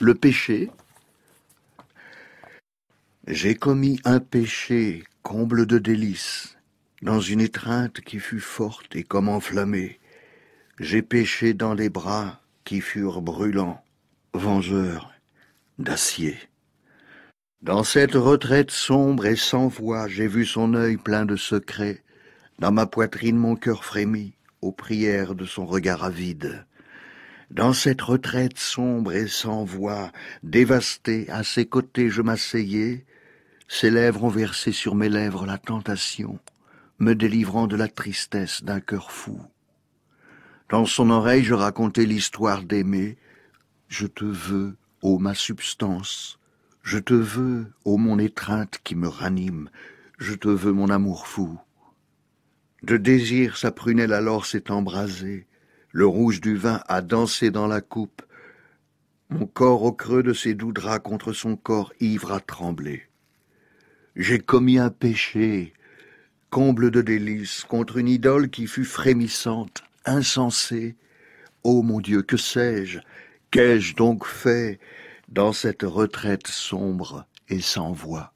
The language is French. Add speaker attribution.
Speaker 1: le péché. J'ai commis un péché, comble de délices, dans une étreinte qui fut forte et comme enflammée. J'ai péché dans les bras qui furent brûlants, vengeurs d'acier. Dans cette retraite sombre et sans voix, j'ai vu son œil plein de secrets. Dans ma poitrine, mon cœur frémit aux prières de son regard avide. Dans cette retraite sombre et sans voix, dévastée, à ses côtés je m'asseyais, ses lèvres ont versé sur mes lèvres la tentation, me délivrant de la tristesse d'un cœur fou. Dans son oreille je racontais l'histoire d'aimer. Je te veux, ô ma substance, je te veux, ô mon étreinte qui me ranime, je te veux mon amour fou. De désir sa prunelle alors s'est embrasée, le rouge du vin a dansé dans la coupe. Mon corps au creux de ses doux draps contre son corps ivre a tremblé. J'ai commis un péché, comble de délices, contre une idole qui fut frémissante, insensée. Ô mon Dieu, que sais-je Qu'ai-je donc fait dans cette retraite sombre et sans voix